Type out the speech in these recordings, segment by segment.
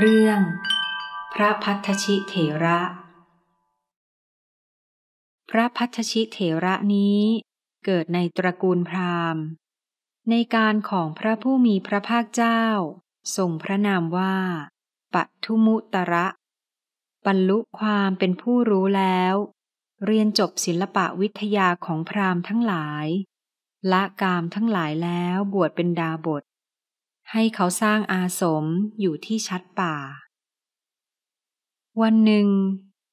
เรื่องพระพัทชิเถระ พระพัทชิเถระนี้เกิดในตระกูลพราหมณ์ ในการของพระผู้มีพระภาคเจ้าทรงพระนามว่าปัทุมุตระ บรรลุความเป็นผู้รู้แล้ว เรียนจบศิลปะวิทยาของพราหมณ์ทั้งหลายละกามทั้งหลายแล้วบวชเป็นดาบทให้เขาสร้างอาสมอยู่ที่ชัดป่า วันหนึ่ง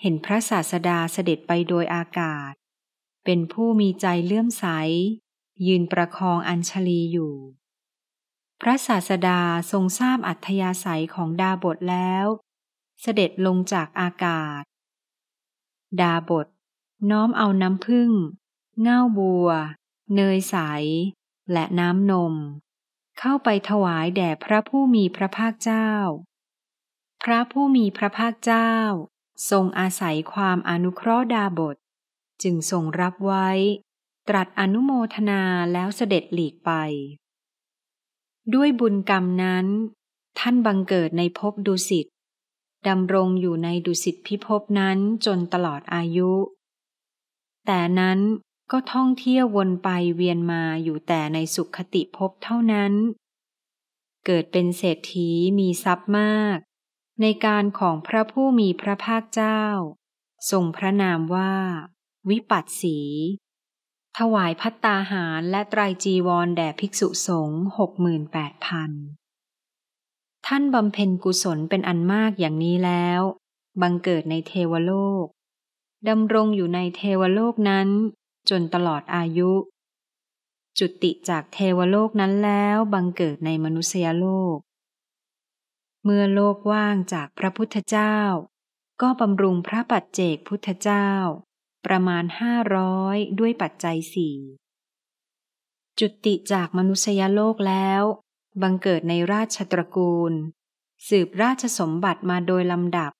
เห็นพระศาสดาเสด็จไปโดยอากาศ เป็นผู้มีใจเลื่อมใส ยืนประคองอัญชลีอยู่ พระศาสดาทรงทราบอัธยาศัยของดาบทแล้ว เสด็จลงจากอากาศ ดาบท น้อมเอาน้ำพึ่ง เง่าบัว เนยใส และน้ำนมเข้าไปถวายแด่พระผู้มีพระภาคเจ้า พระผู้มีพระภาคเจ้า ทรงอาศัยความอนุเคราะห์ดาบท จึงทรงรับไว้ ตรัสอนุโมทนาแล้วเสด็จหลีกไป ด้วยบุญกรรมนั้น ท่านบังเกิดในภพดุสิตดำรงอยู่ในดุสิตพิภพนั้นจนตลอดอายุ แต่นั้นก็ท่องเที่ยววนไปเวียนมาอยู่แต่ในสุขติภพเท่านั้น เกิดเป็นเศรษฐีมีทรัพย์มาก ในการของพระผู้มีพระภาคเจ้าทรงพระนามว่า วิปัสสี ถวายพัตตาหารและไตรจีวรแด่ภิกษุสงฆ์หกหมื่นแปดพันท่านบำเพ็ญกุศลเป็นอันมากอย่างนี้แล้ว บังเกิดในเทวโลกดำรงอยู่ในเทวโลกนั้นจนตลอดอายุ จุติจากเทวโลกนั้นแล้วบังเกิดในมนุษยโลก เมื่อโลกว่างจากพระพุทธเจ้า ก็บำรุงพระปัจเจกพุทธเจ้า ประมาณห้าร้อยด้วยปัจจัยสี่ จุติจากมนุษยโลกแล้ว บังเกิดในราชตระกูล สืบราชสมบัติมาโดยลำดับ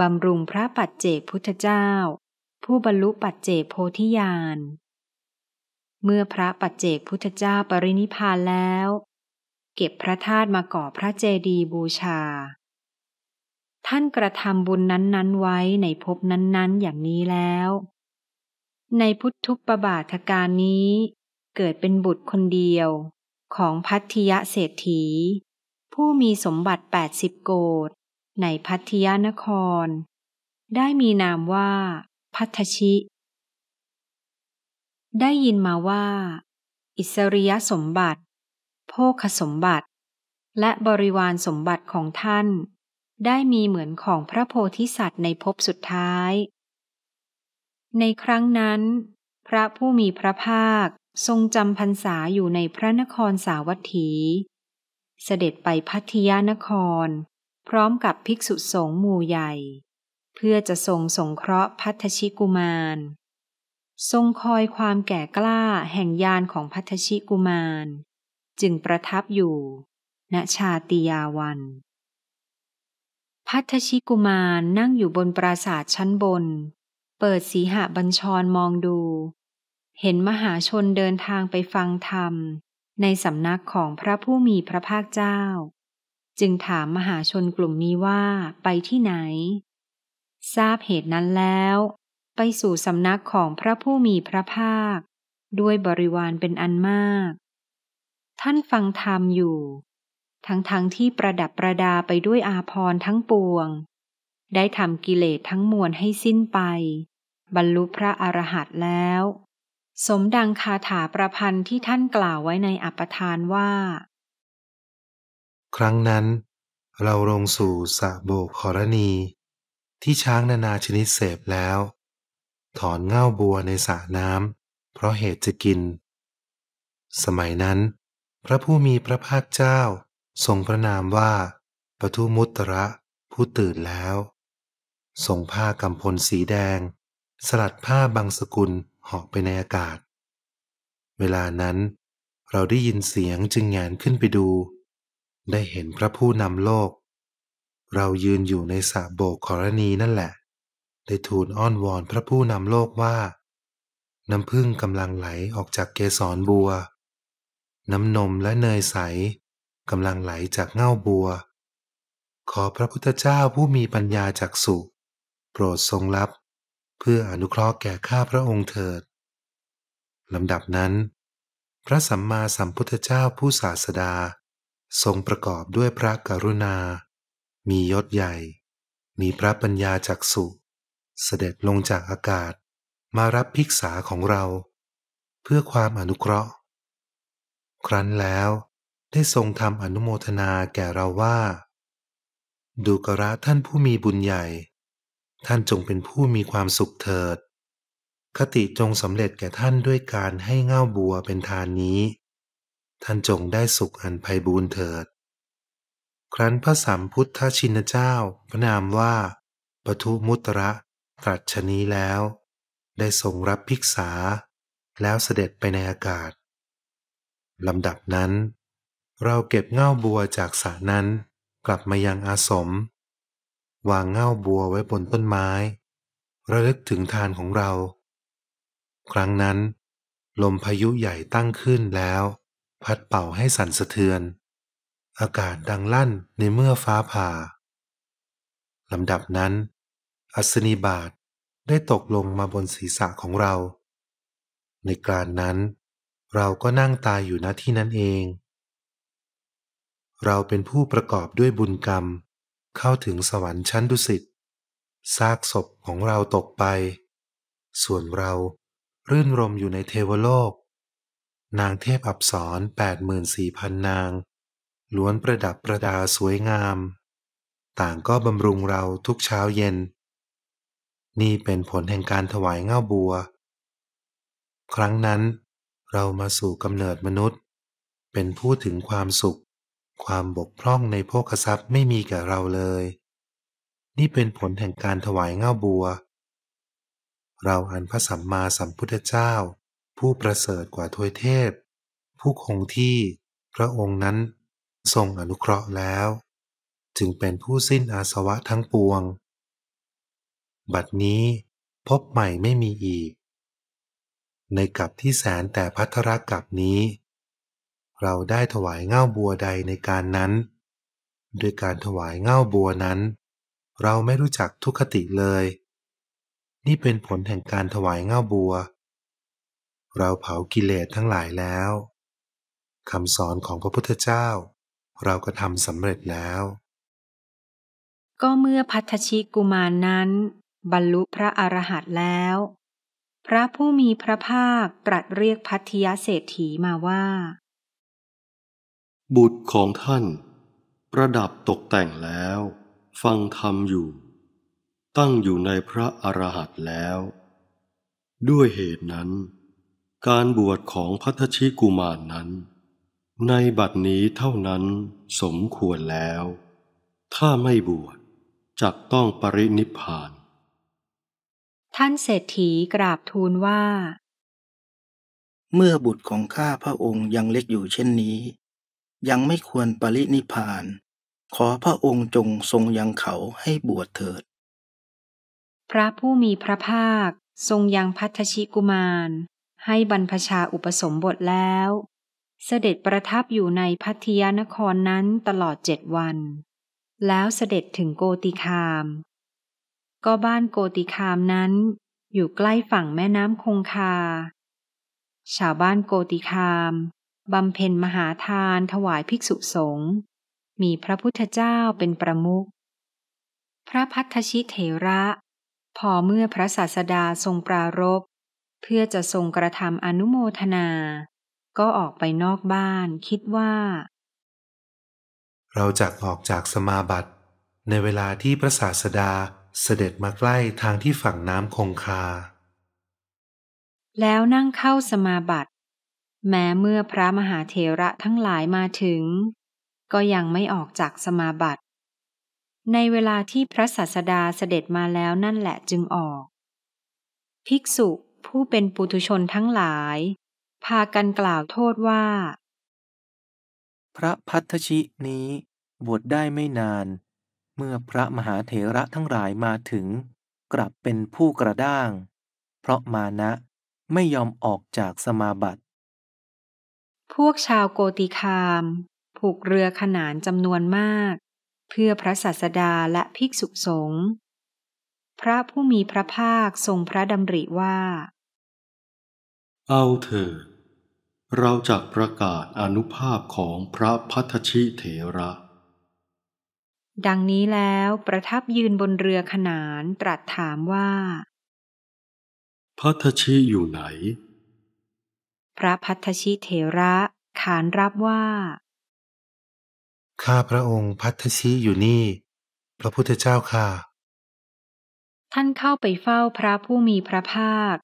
บำรุงพระปัจเจกพุทธเจ้าผู้บรรลุปัจเจกโพธิญาณเมื่อพระปัจเจกพุทธเจ้าปรินิพานแล้ว เก็บพระธาตุมาก่อพระเจดีย์บูชา ท่านกระทำบุญนั้นๆไว้ในภพนั้นๆอย่างนี้แล้ว ในพุทธุปบาทการนี้เกิดเป็นบุตรคนเดียวของพัทธิยะเศรษฐี ผู้มีสมบัติ80โกดในพัทธิยนคร ได้มีนามว่าพัทชิได้ยินมาว่า อิสริยสมบัติ โภคสมบัติ และบริวารสมบัติของท่าน ได้มีเหมือนของพระโพธิสัตว์ในภพสุดท้าย ในครั้งนั้น พระผู้มีพระภาคทรงจำพรรษาอยู่ในพระนครสาวัตถี เสด็จไปพัทยานคร พร้อมกับภิกษุสงฆ์หมู่ใหญ่เพื่อจะทรงสงเคราะห์พัทชิกุมาร ทรงคอยความแก่กล้าแห่งยานของพัทชิกุมาร จึงประทับอยู่ ณชาติยาวัน พัทชิกุมารนั่งอยู่บนปราสาทชั้นบน เปิดสีหะบัญชรมองดู เห็นมหาชนเดินทางไปฟังธรรมในสำนักของพระผู้มีพระภาคเจ้า จึงถามมหาชนกลุ่มนี้ว่าไปที่ไหนทราบเหตุนั้นแล้ว ไปสู่สำนักของพระผู้มีพระภาค ด้วยบริวารเป็นอันมาก ท่านฟังธรรมอยู่ ทั้งๆทที่ประดับประดาไปด้วยอาพรทั้งปวง ได้ทำกิเลสทั้งมวลให้สิ้นไป บรรลุพระอรหันต์แล้ว สมดังคาถาประพันธ์ที่ท่านกล่าวไว้ในอัปทานว่า ครั้งนั้น เราลงสู่สะโบกขรณีที่ช้างนานาชนิดเสพแล้ว ถอนเง่าบัวในสระน้ำเพราะเหตุจะกิน สมัยนั้น พระผู้มีพระภาคเจ้าทรงพระนามว่าปทุมุตระผู้ตื่นแล้ว ทรงผ้ากำพลสีแดง สลัดผ้าบางสกุลหอกไปในอากาศ เวลานั้นเราได้ยินเสียงจึงแงนขึ้นไปดู ได้เห็นพระผู้นำโลกเรายืนอยู่ในสระโบกขรณีนั่นแหละ ได้ทูลอ้อนวอนพระผู้นำโลกว่าน้ำพึ่งกำลังไหลออกจากเกสรบัว น้ำนมและเนยใสกำลังไหลจากเง่าบัว ขอพระพุทธเจ้าผู้มีปัญญาจากสุโปรดทรงรับเพื่ออนุเคราะห์แก่ข้าพระองค์เถิดลำดับนั้น พระสัมมาสัมพุทธเจ้าผู้ศาสดา ทรงประกอบด้วยพระกรุณามียศใหญ่ มีพระปัญญาจักสุเสด็จลงจากอากาศมารับภิกษาของเรา เพื่อความอนุเคราะห์ ครั้นแล้วได้ทรงทำอนุโมทนาแก่เราว่า ดูกระท่านผู้มีบุญใหญ่ ท่านจงเป็นผู้มีความสุขเถิด คติจงสำเร็จแก่ท่านด้วยการให้เง้าบัวเป็นทานนี้ ท่านจงได้สุขอันไพบูรเถิดครั้นพระสัมพุทธชินเจ้าพระนามว่าปทุมุตระตรัชนี้แล้ว ได้ทรงรับภิกษา แล้วเสด็จไปในอากาศลำดับนั้น เราเก็บเง่าบัวจากสระนั้นกลับมายังอาสม วางเง่าบัวไว้บนต้นไม้ ระลึกถึงทานของเรา ครั้งนั้น ลมพายุใหญ่ตั้งขึ้นแล้ว พัดเป่าให้สั่นสะเทือนอากาศดังลั่นในเมื่อฟ้าผ่า ลำดับนั้น อัศนีบาตได้ตกลงมาบนศีรษะของเรา ในกลางนั้น เราก็นั่งตายอยู่ณที่นั้นเอง เราเป็นผู้ประกอบด้วยบุญกรรม เข้าถึงสวรรค์ชั้นดุสิต ซากศพของเราตกไป ส่วนเรารื่นรมอยู่ในเทวโลก นางเทพอับสรแปดหมื่นสี่พันนางล้วนประดับประดาสวยงาม ต่างก็บำรุงเราทุกเช้าเย็น นี่เป็นผลแห่งการถวายเง่าบัว ครั้งนั้นเรามาสู่กำเนิดมนุษย์ เป็นผู้ถึงความสุข ความบกพร่องในโภคทรัพย์ ไม่มีแก่เราเลย นี่เป็นผลแห่งการถวายเง่าบัว เราอันพระสัมมาสัมพุทธเจ้า ผู้ประเสริฐกว่าทวยเทพ ผู้คงที่พระองค์นั้นทรงอนุเคราะห์แล้ว จึงเป็นผู้สิ้นอาสวะทั้งปวง บัดนี้พบใหม่ไม่มีอีก ในกับที่แสนแต่พัทรกับนี้ เราได้ถวายเง้าบัวใดในการนั้น ด้วยการถวายเง้าบัวนั้น เราไม่รู้จักทุกขติเลย นี่เป็นผลแห่งการถวายเง้าบัว เราเผากิเลสทั้งหลายแล้วคำสอนของพระพุทธเจ้าเราก็ทำสำเร็จแล้ว ก็เมื่อพัทชิกุมารนนั้น บรรลุพระอรหันต์แล้ว พระผู้มีพระภาคตรัสเรียกพัทยเศรษฐีมาว่า บุตรของท่าน ประดับตกแต่งแล้ว ฟังธรรมอยู่ ตั้งอยู่ในพระอรหันต์แล้ว ด้วยเหตุนั้น การบวชของพัทชิกุมารนนั้นในบัดนี้เท่านั้นสมควรแล้ว ถ้าไม่บวชจักต้องปรินิพาน ท่านเศรษฐีกราบทูลว่า เมื่อบุตรของข้าพระองค์ยังเล็กอยู่เช่นนี้ ยังไม่ควรปรินิพาน ขอพระองค์จงทรงยังเขาให้บวชเถิด พระผู้มีพระภาคทรงยังพัทชิกุมาร ให้บรรพชาอุปสมบทแล้วเสด็จประทับอยู่ในพัทยานครนั้นตลอดเจ็ดวัน แล้วเสด็จถึงโกติคาม ก็บ้านโกติคามนั้นอยู่ใกล้ฝั่งแม่น้ำคงคา ชาวบ้านโกติคาม บำเพ็ญมหาทานถวายภิกษุสงฆ์ มีพระพุทธเจ้าเป็นประมุข พระพัทชิเถระ พอเมื่อพระศาสดาทรงปรารภเพื่อจะทรงกระทำอนุโมทนาก็ออกไปนอกบ้านคิดว่า เราจะออกจากสมาบัติ ในเวลาที่พระศาสดาเสด็จมาใกล้ทางที่ฝั่งน้ำคงคา แล้วนั่งเข้าสมาบัติ แม้เมื่อพระมหาเทระทั้งหลายมาถึง ก็ยังไม่ออกจากสมาบัติ ในเวลาที่พระศาสดาเสด็จมาแล้วนั่นแหละจึงออก ภิกษุผู้เป็นปุถุชนทั้งหลายพากันกล่าวโทษว่า พระพัทชินี้ บวชได้ไม่นาน เมื่อพระมหาเถระทั้งหลายมาถึงกลับเป็นผู้กระด้าง เพราะมานะไม่ยอมออกจากสมาบัติ พวกชาวโกติคาม ผูกเรือขนานจำนวนมาก เพื่อพระศาสดาและภิกษุสงฆ์พระผู้มีพระภาคทรงพระดำริว่า เอาเถิดเราจะประกาศอนุภาพของพระพัทชิเถระ ดังนี้แล้วประทับยืนบนเรือขนานตรัสถามว่าพัทชิอยู่ไหน พระพัทชิเถระขานรับว่าข้าพระองค์พัทชิอยู่นี่ พระพุทธเจ้าค่ะ ท่านเข้าไปเฝ้าพระผู้มีพระภาค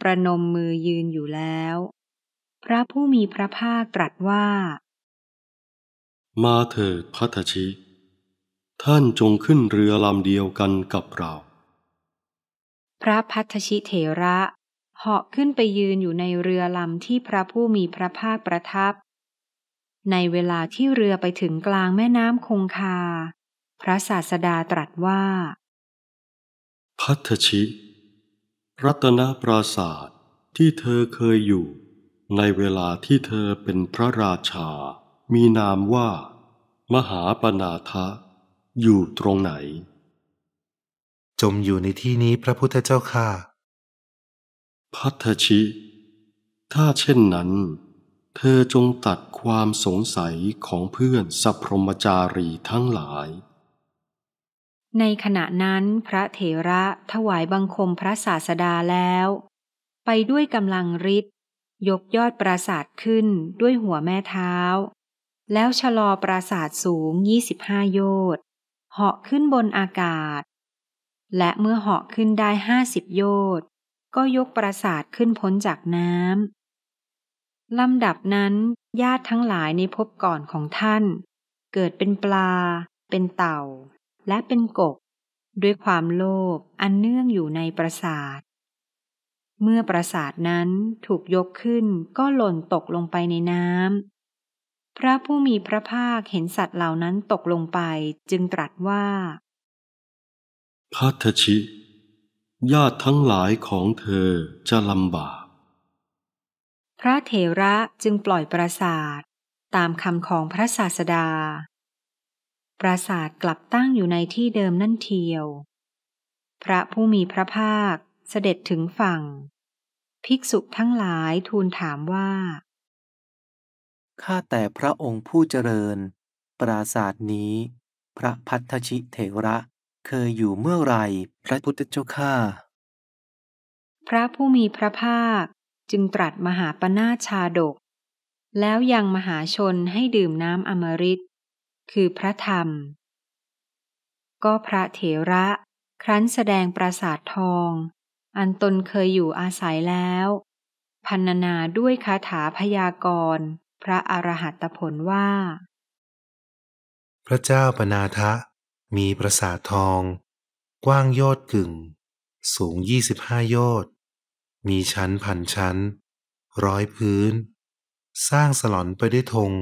ประนมมือยืนอยู่แล้วพระผู้มีพระภาคตรัสว่า มาเถิดพัทชิ ท่านจงขึ้นเรือลำเดียวกันกับเรา พระพัทชิเถระเหาะขึ้นไปยืนอยู่ในเรือลำที่พระผู้มีพระภาคประทับ ในเวลาที่เรือไปถึงกลางแม่น้ำคงคา พระศาสดาตรัสว่าพัทชิ รัตนปราสาทที่เธอเคยอยู่ในเวลาที่เธอเป็นพระราชา มีนามว่า มหาปนาทะ อยู่ตรงไหน จมอยู่ในที่นี้พระพุทธเจ้าค่ะพัทธชิ ถ้าเช่นนั้น เธอจงตัดความสงสัยของเพื่อนสัพพรมจารีทั้งหลาย ในขณะนั้น พระเถระถวายบังคมพระศาสดาแล้ว ไปด้วยกำลังฤทธิยกยอดปราสาทขึ้นด้วยหัวแม่เท้า แล้วชะลอปราสาทสูง 25 โยชน์เหาะขึ้นบนอากาศ และเมื่อเหาะขึ้นได้ 50 โยชน์ก็ยกปราสาทขึ้นพ้นจากน้ำ ลำดับนั้นญาติทั้งหลายในภพก่อนของท่าน เกิดเป็นปลา เป็นเต่าและเป็นกบด้วยความโลภอันเนื่องอยู่ในปราสาทเมื่อปราสาทนั้นถูกยกขึ้นก็หล่นตกลงไปในน้ำพระผู้มีพระภาคเห็นสัตว์เหล่านั้นตกลงไปจึงตรัสว่าพัทชิ ญาติทั้งหลายของเธอจะลำบาก พระเถระจึงปล่อยปราสาทตามคำของพระศาสดา ปราสาทกลับตั้งอยู่ในที่เดิมนั่นเทียว พระผู้มีพระภาคเสด็จถึงฝั่งภิกษุทั้งหลายทูลถามว่า ข้าแต่พระองค์ผู้เจริญ ปราศาสนี้ พระพัทชิเถระเคยอยู่เมื่อไร พระพุทธเจ้าข้าพระผู้มีพระภาคจึงตรัสมหาปนาชาดก แล้วยังมหาชนให้ดื่มน้ำอมฤต คือพระธรรม ก็พระเถระครั้นแสดงปราสาททองอันตนเคยอยู่อาศัยแล้ว พันนาด้วยคาถาพยากรณ์พระอรหัตผลว่า พระเจ้าปนาทะ มีประสาททอง กว้างยอดกึ่ง สูงยี่สิบห้ายอดมีชั้นพันชั้น ร้อยพื้น สร้างสลอนไปด้วยธง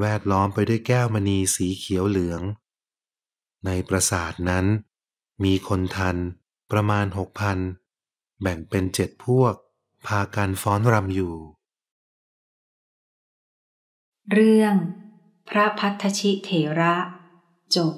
แวดล้อมไปด้วยแก้วมณีสีเขียวเหลือง ในปราสาทนั้นมีคนทันประมาณหกพัน แบ่งเป็นเจ็ดพวก พาการฟ้อนรำอยู่ เรื่อง พระพัทธชิเถระ จบ